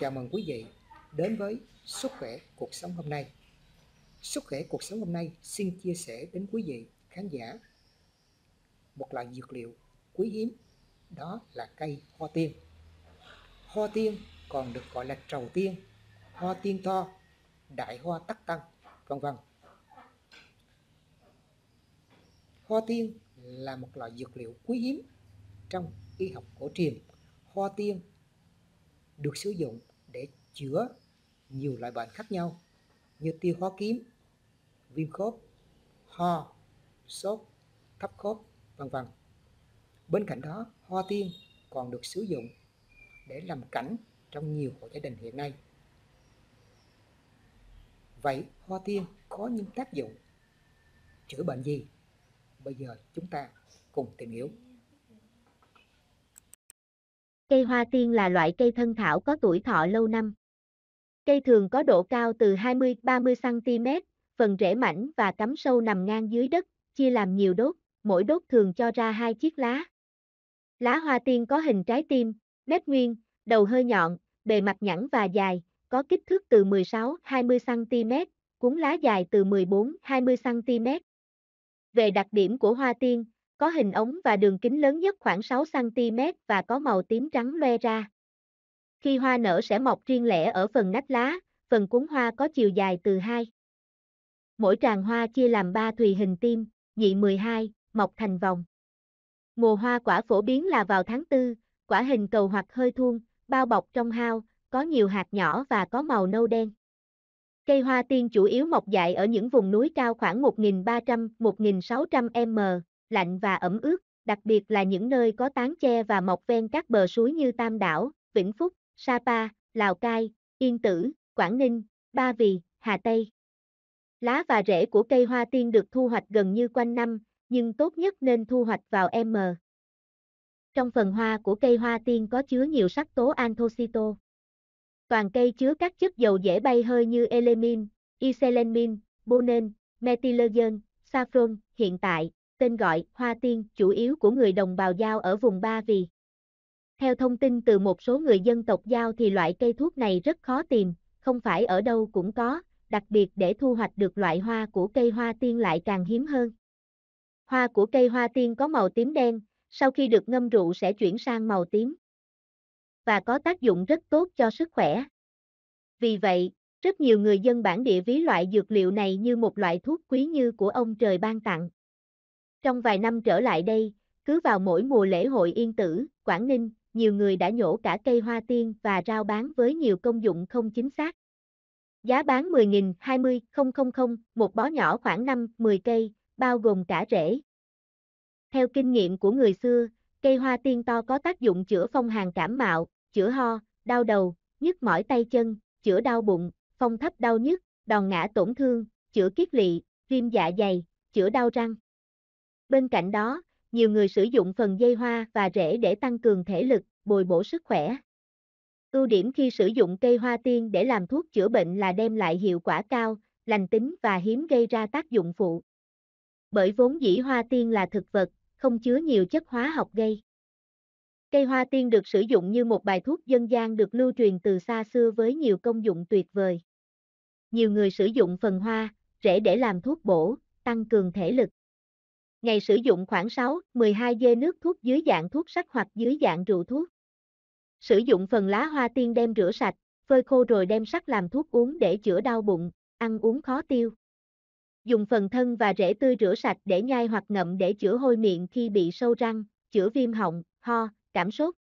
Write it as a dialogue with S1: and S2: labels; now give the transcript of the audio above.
S1: Chào mừng quý vị đến với Sức khỏe cuộc sống hôm nay. Sức khỏe cuộc sống hôm nay xin chia sẻ đến quý vị khán giả một loại dược liệu quý hiếm đó là cây hoa tiên. Hoa tiên còn được gọi là trầu tiên, hoa tiên to, đại hoa tắc tăng, vân vân. Hoa tiên là một loại dược liệu quý hiếm trong y học cổ truyền. Hoa tiên được sử dụng để chữa nhiều loại bệnh khác nhau như tiêu hóa kiếm, viêm khớp, ho, sốt, thấp khớp, vân vân. Bên cạnh đó, hoa tiên còn được sử dụng để làm cảnh trong nhiều hộ gia đình hiện nay. Vậy hoa tiên có những tác dụng chữa bệnh gì? Bây giờ chúng ta cùng tìm hiểu.
S2: Cây hoa tiên là loại cây thân thảo có tuổi thọ lâu năm. Cây thường có độ cao từ 20-30 cm, phần rễ mảnh và cắm sâu nằm ngang dưới đất, chia làm nhiều đốt, mỗi đốt thường cho ra hai chiếc lá. Lá hoa tiên có hình trái tim, nếp nguyên, đầu hơi nhọn, bề mặt nhẵn và dài, có kích thước từ 16-20 cm, cuốn lá dài từ 14-20 cm. Về đặc điểm của hoa tiên, có hình ống và đường kính lớn nhất khoảng 6cm và có màu tím trắng loe ra. Khi hoa nở sẽ mọc riêng lẻ ở phần nách lá, phần cuốn hoa có chiều dài từ 2. Mỗi tràng hoa chia làm 3 thùy hình tim, nhị 12, mọc thành vòng. Mùa hoa quả phổ biến là vào tháng 4, quả hình cầu hoặc hơi thuôn, bao bọc trong hao, có nhiều hạt nhỏ và có màu nâu đen. Cây hoa tiên chủ yếu mọc dại ở những vùng núi cao khoảng 1.300-1.600 m, lạnh và ẩm ướt, đặc biệt là những nơi có tán tre và mọc ven các bờ suối như Tam Đảo, Vĩnh Phúc, Sapa, Lào Cai, Yên Tử, Quảng Ninh, Ba Vì, Hà Tây. Lá và rễ của cây hoa tiên được thu hoạch gần như quanh năm, nhưng tốt nhất nên thu hoạch vào M. Trong phần hoa của cây hoa tiên có chứa nhiều sắc tố anthocito. Toàn cây chứa các chất dầu dễ bay hơi như elemin, iselenmin, bonen, methylergen, saffron. Hiện tại, tên gọi Hoa Tiên chủ yếu của người đồng bào Giao ở vùng Ba Vì. Theo thông tin từ một số người dân tộc Giao thì loại cây thuốc này rất khó tìm, không phải ở đâu cũng có, đặc biệt để thu hoạch được loại hoa của cây hoa tiên lại càng hiếm hơn. Hoa của cây hoa tiên có màu tím đen, sau khi được ngâm rượu sẽ chuyển sang màu tím. Và có tác dụng rất tốt cho sức khỏe. Vì vậy, rất nhiều người dân bản địa ví loại dược liệu này như một loại thuốc quý như của ông trời ban tặng. Trong vài năm trở lại đây, cứ vào mỗi mùa lễ hội yên tử, Quảng Ninh, nhiều người đã nhổ cả cây hoa tiên và rao bán với nhiều công dụng không chính xác. Giá bán 10.000, 20.000, một bó nhỏ khoảng 5, 10 cây, bao gồm cả rễ. Theo kinh nghiệm của người xưa, cây hoa tiên to có tác dụng chữa phong hàn cảm mạo, chữa ho, đau đầu, nhức mỏi tay chân, chữa đau bụng, phong thấp đau nhức, đòn ngã tổn thương, chữa kiết lỵ, viêm dạ dày, chữa đau răng. Bên cạnh đó, nhiều người sử dụng phần dây hoa và rễ để tăng cường thể lực, bồi bổ sức khỏe. Ưu điểm khi sử dụng cây hoa tiên để làm thuốc chữa bệnh là đem lại hiệu quả cao, lành tính và hiếm gây ra tác dụng phụ. Bởi vốn dĩ hoa tiên là thực vật, không chứa nhiều chất hóa học gây. Cây hoa tiên được sử dụng như một bài thuốc dân gian được lưu truyền từ xa xưa với nhiều công dụng tuyệt vời. Nhiều người sử dụng phần hoa, rễ để làm thuốc bổ, tăng cường thể lực. Ngày sử dụng khoảng 6, 12 dê nước thuốc dưới dạng thuốc sắc hoặc dưới dạng rượu thuốc. Sử dụng phần lá hoa tiên đem rửa sạch, phơi khô rồi đem sắc làm thuốc uống để chữa đau bụng, ăn uống khó tiêu. Dùng phần thân và rễ tươi rửa sạch để nhai hoặc ngậm để chữa hôi miệng khi bị sâu răng, chữa viêm họng, ho, cảm sốt.